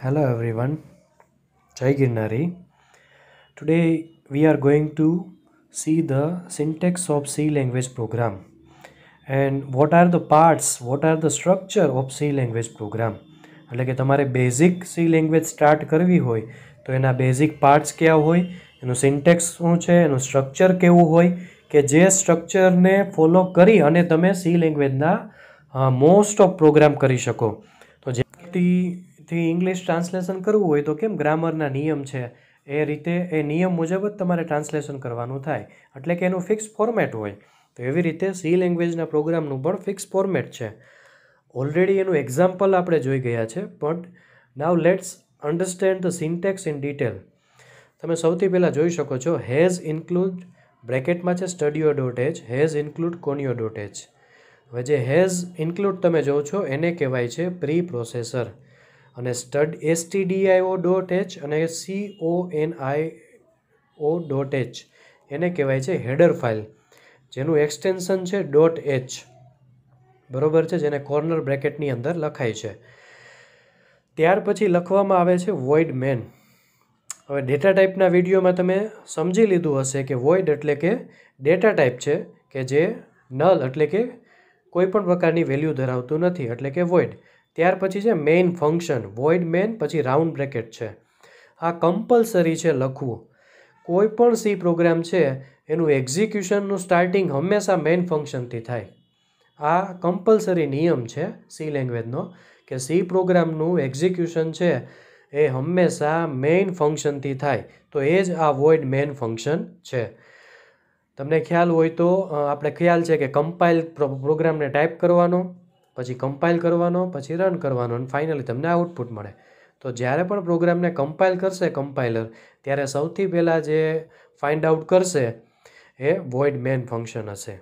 Hello everyone, Jai Girnari. Today we are going to see the syntax of C language program and what are the parts, what are the structure of C language program. એટલે કે તમારે basic C language start કરવી હોય તો એના basic parts કયા હોય એનું સિન્ટેક્સ શું છે એનું સ્ટ્રક્ચર કેવું હોય કે જે સ્ટ્રક્ચરને ફોલો કરી અને તમે સી લેંગ્વેજના મોસ્ટ ઓફ પ્રોગ્રામ કરી શકો તો જે હિન્દીથી ઇંગ્લિશ ટ્રાન્સલેશન કરવું હોય તો કેમ ગ્રામરના નિયમ છે એ રીતે એ નિયમ મુજબ જ તમારે ટ્રાન્સલેશન કરવાનું થાય એટલે કે એનું ફિક્સ ફોર્મેટ હોય તો એવી રીતે સી લેંગ્વેજના પ્રોગ્રામનું પણ ફિક્સ ફોર્મેટ છે ઓલરેડી એનું એક્ઝામ્પલ આપણે જોઈ ગયા છે but now let's understand the syntax in detail તમે સૌથી પહેલાં જોઈ શકો છો હેઝ ઇન્ક્લુડ બ્રેકેટમાં છે stdio dot H hash include conio dot H હવે જે હેઝ ઇન્ક્લુડ તમે જોવો છો એને કહેવાય છે પ્રી પ્રોસેસર અને સ્ટડ એસટીડીઆઈઓ ડોટ એચ અને C O N I O dot H એને કહેવાય છે હેડર ફાઇલ જેનું એક્સટેન્શન છે ડોટ એચ બરોબર છે જેને કોર્નર બ્રેકેટની અંદર લખાય છે ત્યાર પછી લખવામાં આવે છે વોઇડ મેન હવે ડેટા ટાઈપના વિડીયોમાં તમે સમજી લીધું હશે કે વોઇડ એટલે કે ડેટા ટાઈપ છે કે જે નલ એટલે કે કોઈપણ પ્રકારની વેલ્યુ ધરાવતું નથી એટલે કે વોઇડ ત્યાર પછી છે મેઇન ફંક્શન વોઇડ મેન પછી રાઉન્ડ બ્રેકેટ છે આ કમ્પલસરી છે લખવું કોઈ પણ સી પ્રોગ્રામ છે એનું એક્ઝિક્યુશનનું સ્ટાર્ટિંગ હંમેશા મેઇન ફંક્શનથી થાય આ કમ્પલસરી નિયમ છે સી લેંગ્વેજનો કે સી પ્રોગ્રામનું એક્ઝિક્યુશન છે એ હંમેશા મેઇન ફંક્શનથી થાય તો એ જ આ વોઇડ મેઇન ફંક્શન છે તમને ખ્યાલ હોય તો આપણે ખ્યાલ છે કે કમ્પાઇલ પ્રોગ્રામને ટાઈપ કરવાનો પછી કમ્પાઇલ કરવાનો પછી રન કરવાનો અને ફાઇનલી તમને આઉટપુટ મળે તો જ્યારે પણ પ્રોગ્રામને કમ્પાઇલ કરશે કમ્પાઇલર ત્યારે સૌથી પહેલાં જે ફાઇન્ડ આઉટ કરશે એ વોઇડ મેન ફંક્શન હશે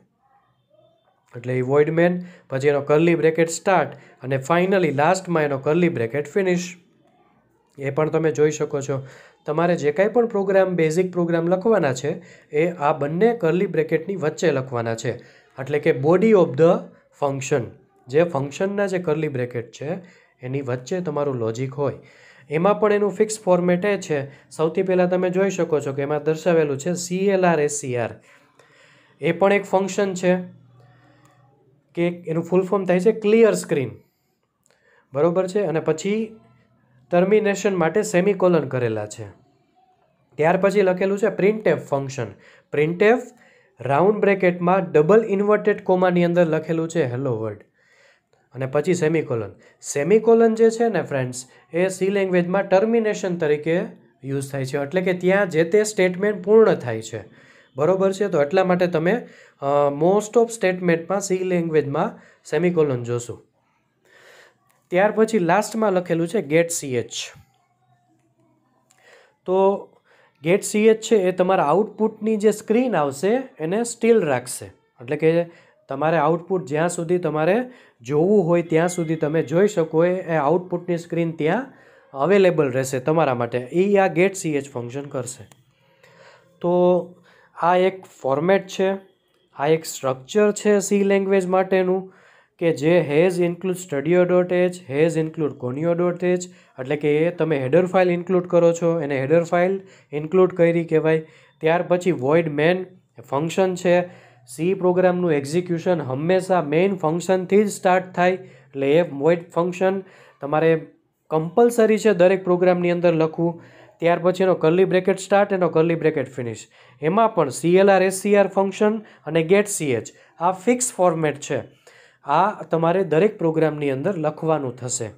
એટલે એ વોઇડ મેન પછી એનો કર્લી બ્રેકેટ સ્ટાર્ટ અને ફાઇનલી લાસ્ટમાં એનો કર્લી બ્રેકેટ ફિનિશ એ પણ તમે જોઈ શકો છો તમારે જે કાંઈ પણ પ્રોગ્રામ બેઝિક પ્રોગ્રામ લખવાના છે એ આ બંને કર્લી બ્રેકેટની વચ્ચે લખવાના છે એટલે કે બોડી ઓફ ધ ફંક્શન જે ફંક્શનના જે કરલી બ્રેકેટ છે એની વચ્ચે તમારું લોજિક હોય એમાં પણ એનું ફિક્સ ફોર્મેટ એ છે સૌથી પહેલાં તમે જોઈ શકો છો કે એમાં દર્શાવેલું છે સીએલઆર એસીઆર એ પણ એક ફંક્શન છે કે એનું ફૂલ ફોર્મ થાય છે ક્લિયર સ્ક્રીન બરાબર છે અને પછી ટર્મિનેશન માટે સેમિકોલન કરેલા છે ત્યાર પછી લખેલું છે પ્રિન્ટેફ ફંક્શન પ્રિન્ટેફ રાઉન્ડ બ્રેકેટમાં ડબલ ઇન્વર્ટેડ કોમાની અંદર લખેલું છે હેલો વર્ડ અને પછી સેમિકોલન સેમિકોલન જે છે ને ફ્રેન્ડ્સ એ સી લેંગ્વેજમાં ટર્મિનેશન તરીકે યુઝ થાય છે એટલે કે ત્યાં જે તે સ્ટેટમેન્ટ પૂર્ણ થાય છે બરોબર છે તો એટલા માટે તમે મોસ્ટ ઓફ સ્ટેટમેન્ટમાં સી લેંગ્વેજમાં સેમિકોલન જોશું ત્યાર પછી લાસ્ટમાં લખેલું છે ગેટ સીએચ તો ગેટ સીએચ છે એ તમારા આઉટપુટની જે સ્ક્રીન આવશે એને સ્ટીલ રાખશે એટલે કે તમારે આઉટપુટ જ્યાં સુધી તમારે જોવું હોય ત્યાં સુધી તમે જોઈ શકો એ આઉટપુટની સ્ક્રીન ત્યાં અવેલેબલ રહેશે તમારા માટે એ આ ગેટ સી એચ ફંક્શન કરશે તો આ એક ફોર્મેટ છે આ એક સ્ટ્રક્ચર છે સી લેંગ્વેજ માટેનું કે જે hash include stdio dot H hash include conio dot H એટલે કે એ તમે હેડર ફાઇલ ઇન્ક્લુડ કરો છો એને હેડર ફાઇલ ઇન્ક્લુડ કરી કહેવાય ત્યાર પછી વોઇડ મેન ફંક્શન છે સી પ્રોગ્રામનું એક્ઝિક્યુશન હંમેશા મેઇન ફંક્શનથી જ સ્ટાર્ટ થાય એટલે એ મોઇટ ફંક્શન તમારે કમ્પલસરી છે દરેક પ્રોગ્રામની અંદર લખવું ત્યાર પછી એનો કર્લી બ્રેકેટ સ્ટાર્ટ એનો કર્લી બ્રેકેટ ફિનિશ એમાં પણ સીએલઆર એસસીઆર ફંક્શન અને ગેટ સીએચ આ ફિક્સ ફોર્મેટ છે આ તમારે દરેક પ્રોગ્રામની અંદર લખવાનું થશે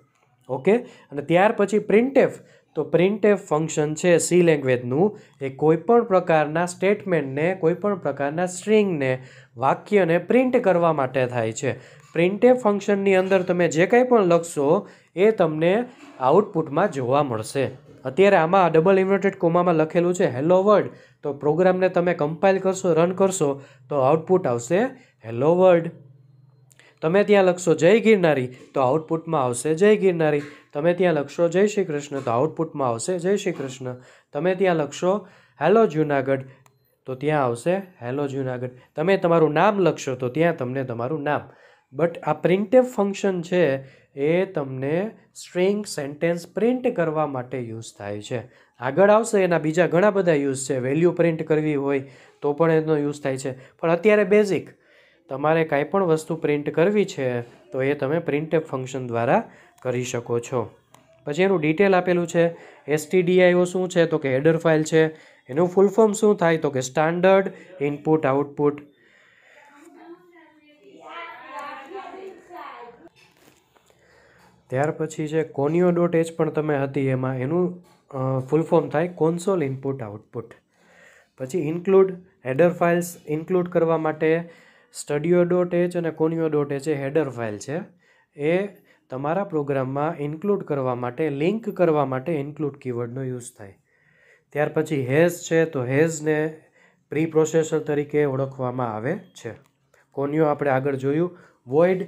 ઓકે અને ત્યાર પછી પ્રિન્ટેફ તો પ્રિન્ટએફ ફંક્શન છે સી લેંગ્વેજનું એ કોઈપણ પ્રકારના સ્ટેટમેન્ટને કોઈપણ પ્રકારના સ્ટ્રિંગને વાક્યને પ્રિન્ટ કરવા માટે થાય છે પ્રિન્ટએફ ફંક્શનની અંદર તમે જે કંઈ પણ લખશો એ તમને આઉટપુટમાં જોવા મળશે અત્યારે આમાં ડબલ ઇન્વર્ટેડ કોમામાં લખેલું છે હેલો વર્લ્ડ તો પ્રોગ્રામને તમે કમ્પાઇલ કરશો રન કરશો તો આઉટપુટ આવશે હેલો વર્લ્ડ તમે ત્યાં લખશો જય ગિરનારી તો આઉટપુટમાં આવશે જય ગિરનારી તમે ત્યાં લખશો જય શ્રી કૃષ્ણ તો આઉટપુટમાં આવશે જય શ્રી કૃષ્ણ તમે ત્યાં લખશો હેલો જુનાગઢ તો ત્યાં આવશે હેલો જુનાગઢ તમે તમારું નામ લખશો તો ત્યાં તમને તમારું નામ બટ આ પ્રિન્ટેફ ફંક્શન છે એ તમને સ્ટ્રિંગ સેન્ટેન્સ પ્રિન્ટ કરવા માટે યુઝ થાય છે આગળ આવશે એના બીજા ઘણા બધા યુઝ છે વેલ્યુ પ્રિન્ટ કરવી હોય તો પણ એનો યુઝ થાય છે પણ અત્યારે બેઝિક તમારે કાંઈ પણ વસ્તુ પ્રિન્ટ કરવી છે તો એ તમે પ્રિન્ટેપ ફંક્શન દ્વારા કરી શકો છો પછી એનું ડિટેલ આપેલું છે એસટીડીઆઈઓ શું છે તો કે હેડર ફાઇલ છે એનું ફૂલ ફોર્મ શું થાય તો કે સ્ટાન્ડર્ડ ઇનપુટ આઉટપુટ ત્યાર પછી છે કોનિયો ડોટ એચ પણ તમે હતી એમાં એનું ફૂલ ફોર્મ થાય કોન્સોલ ઇનપુટ આઉટપુટ પછી ઇન્ક્લુડ હેડર ફાઇલ્સ ઇન્ક્લુડ કરવા માટે સ્ટડીઓ ડોટ એચ અને કોનિયો ડોટ એચ એ હેડર ફાઇલ છે એ તમારા પ્રોગ્રામમાં ઇન્ક્લુડ કરવા માટે લિંક કરવા માટે ઇન્ક્લુડ કીવર્ડનો યુઝ થાય ત્યાર પછી હેઝ છે તો હેઝને પ્રી પ્રોસેસર તરીકે ઓળખવામાં આવે છે કોનિયો આપણે આગળ જોયું વોઇડ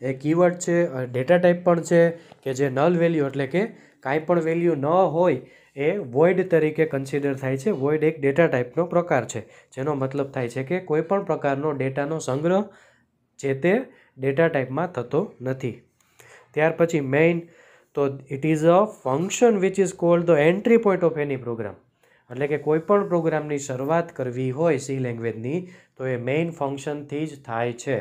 એ કીવર્ડ છે ડેટા ટાઈપ પણ છે કે જે નલ વેલ્યુ એટલે કે કાંઈ પણ વેલ્યુ ન હોય એ વોઇડ તરીકે કન્સિડર થાય છે વોઇડ એક ડેટા ટાઈપનો પ્રકાર છે જેનો મતલબ થાય છે કે કોઈપણ પ્રકારનો ડેટાનો સંગ્રહ જે તે ડેટા ટાઈપમાં થતો નથી ત્યાર પછી મેઇન તો it is a function which is called the entry point of any program એટલે કે કોઈપણ પ્રોગ્રામની શરૂઆત કરવી હોય સી લેંગ્વેજની તો એ મેઇન ફંક્શનથી જ થાય છે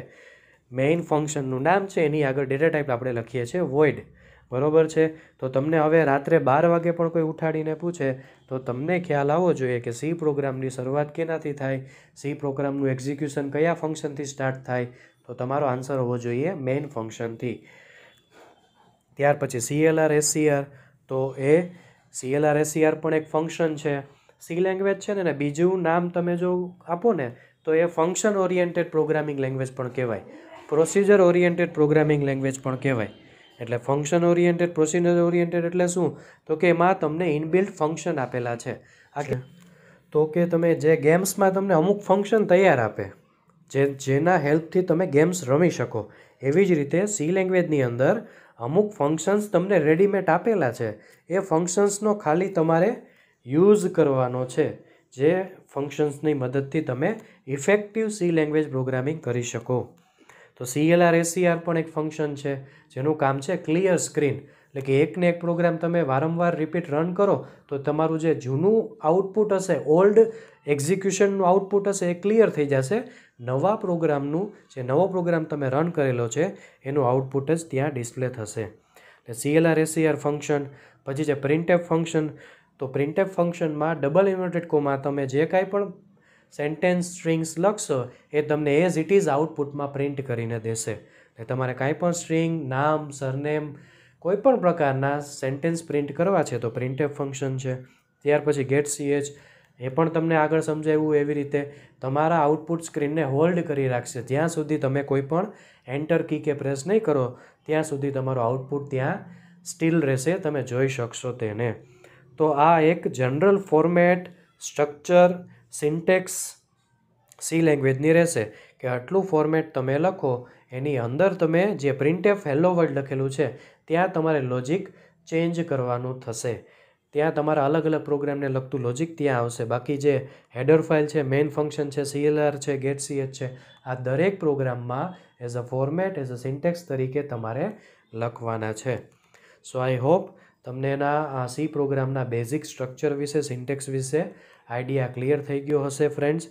મેઇન ફંક્શનનું નામ છે એની આગળ ડેટા ટાઈપ આપણે લખીએ છીએ વોઇડ બરોબર છે તો તમને હવે રાત્રે બાર વાગે પણ કોઈ ઉઠાડીને પૂછે તો તમને ખ્યાલ આવવો જોઈએ કે સી પ્રોગ્રામની શરૂઆત કેનાથી થાય સી પ્રોગ્રામનું એક્ઝિક્યુશન કયા ફંક્શનથી સ્ટાર્ટ થાય તો તમારો આન્સર હોવો જોઈએ મેઇન ફંક્શનથી ત્યાર પછી સીએલઆર એસસીઆર તો એ સીએલઆર એસસીઆર પણ એક ફંક્શન છે સી લેંગ્વેજ છે ને બીજું નામ તમે જો આપો ને તો એ ફંક્શન ઓરિએન્ટેડ પ્રોગ્રામિંગ લેંગ્વેજ પણ કહેવાય પ્રોસિજર ઓરિએન્ટેડ પ્રોગ્રામિંગ લેંગ્વેજ પણ કહેવાય એટલે ફંક્શન ઓરિએન્ટેડ પ્રોસિજર ઓરિએન્ટેડ એટલે શું તો કે એમાં તમને ઇનબિલ્ટ ફંક્શન આપેલા છે આ તો કે તમે જે ગેમ્સમાં તમને અમુક ફંક્શન તૈયાર આપે જે જેના હેલ્પથી તમે ગેમ્સ રમી શકો એવી જ રીતે સી લેંગ્વેજની અંદર અમુક ફંક્શન્સ તમને રેડીમેડ આપેલા છે એ ફંક્શન્સનો ખાલી તમારે યુઝ કરવાનો છે જે ફંક્શન્સની મદદથી તમે ઇફેક્ટિવ સી લેંગ્વેજ પ્રોગ્રામિંગ કરી શકો તો સીએલઆર એસીઆર પણ એક ફંક્શન છે જેનું કામ છે ક્લિયર સ્ક્રીન એટલે કે એકને એક પ્રોગ્રામ તમે વારંવાર રિપીટ રન કરો તો તમારું જે જૂનું આઉટપુટ હશે ઓલ્ડ એક્ઝિક્યુશનનું આઉટપુટ હશે એ ક્લિયર થઈ જશે નવા પ્રોગ્રામનું જે નવો પ્રોગ્રામ તમે રન કરેલો છે એનું આઉટપુટ જ ત્યાં ડિસ્પ્લે થશે એટલે સીએલઆર એસીઆર ફંક્શન પછી જે પ્રિન્ટેપ ફંક્શન તો પ્રિન્ટેપ ફંક્શનમાં ડબલ ઇન્વર્ટેડ કોમાં તમે જે કાંઈ પણ સેન્ટેન્સ સ્ટ્રિંગ્સ લખશો એ તમને એઝ ઇટ ઇઝ આઉટપુટમાં પ્રિન્ટ કરીને દેશે એટલે તમારે કાંઈ પણ સ્ટ્રિંગ નામ સરનેમ કોઈપણ પ્રકારના સેન્ટેન્સ પ્રિન્ટ કરવા છે તો પ્રિન્ટેપ ફંક્શન છે ત્યાર પછી ગેટ સીએચ એ પણ તમને આગળ સમજાવ્યું એવી રીતે તમારા આઉટપુટ સ્ક્રીનને હોલ્ડ કરી રાખશે જ્યાં સુધી તમે કોઈ પણ એન્ટર કી કે પ્રેસ નહીં કરો ત્યાં સુધી તમારું આઉટપુટ ત્યાં સ્ટીલ રહેશે તમે જોઈ શકશો તેને તો આ એક general format structure syntax C લેંગ્વેજની રહેશે કે આટલું ફોર્મેટ તમે લખો એની અંદર તમે જે પ્રિન્ટેફ હેલો વર્લ્ડ લખેલું છે ત્યાં તમારે લોજિક ચેન્જ કરવાનું થશે ત્યાં તમારા અલગ અલગ પ્રોગ્રામને લગતું લોજિક ત્યાં આવશે બાકી જે હેડર ફાઇલ છે મેઇન ફંક્શન છે સીએલઆર છે ગેટ સીએચ છે આ દરેક પ્રોગ્રામમાં as a format as a syntax તરીકે તમારે લખવાના છે સો આઈ હોપ તમને એના આ સી પ્રોગ્રામના બેઝિક સ્ટ્રક્ચર વિશે સિન્ટેક્સ વિશે આઈડિયા ક્લિયર થઈ ગયો હશે ફ્રેન્ડ્સ